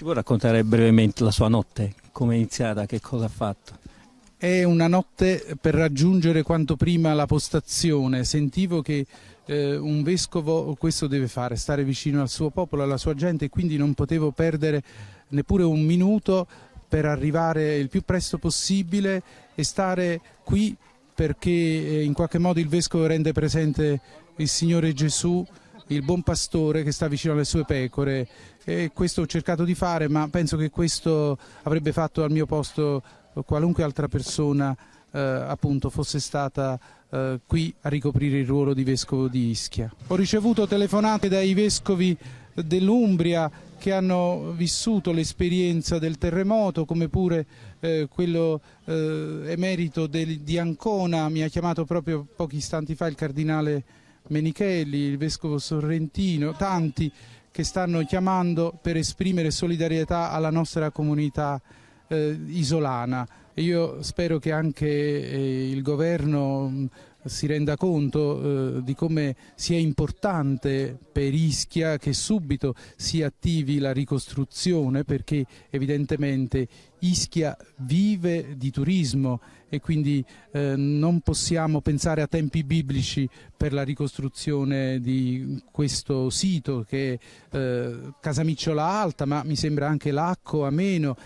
Ti vuoi raccontare brevemente la sua notte? Come è iniziata? Che cosa ha fatto? È una notte per raggiungere quanto prima la postazione. Sentivo che eh, un vescovo questo deve fare, stare vicino al suo popolo, alla sua gente, e quindi non potevo perdere neppure un minuto per arrivare il più presto possibile e stare qui perché eh, in qualche modo il vescovo rende presente il Signore Gesù il buon pastore che sta vicino alle sue pecore e questo ho cercato di fare ma penso che questo avrebbe fatto al mio posto qualunque altra persona eh, appunto fosse stata eh, qui a ricoprire il ruolo di vescovo di Ischia. Ho ricevuto telefonate dai vescovi dell'Umbria che hanno vissuto l'esperienza del terremoto, come pure eh, quello eh, emerito del, di Ancona, mi ha chiamato proprio pochi istanti fa il cardinale Menichelli, il vescovo sorrentino, tanti che stanno chiamando per esprimere solidarietà alla nostra comunità eh, isolana. Io spero che anche eh, il governo mm, si renda conto eh, di come sia importante per Ischia che subito si attivi la ricostruzione perché evidentemente Ischia vive di turismo e quindi eh, non possiamo pensare a tempi biblici per la ricostruzione di questo sito che è eh, Casamicciola Alta ma mi sembra anche Lacco, Ameno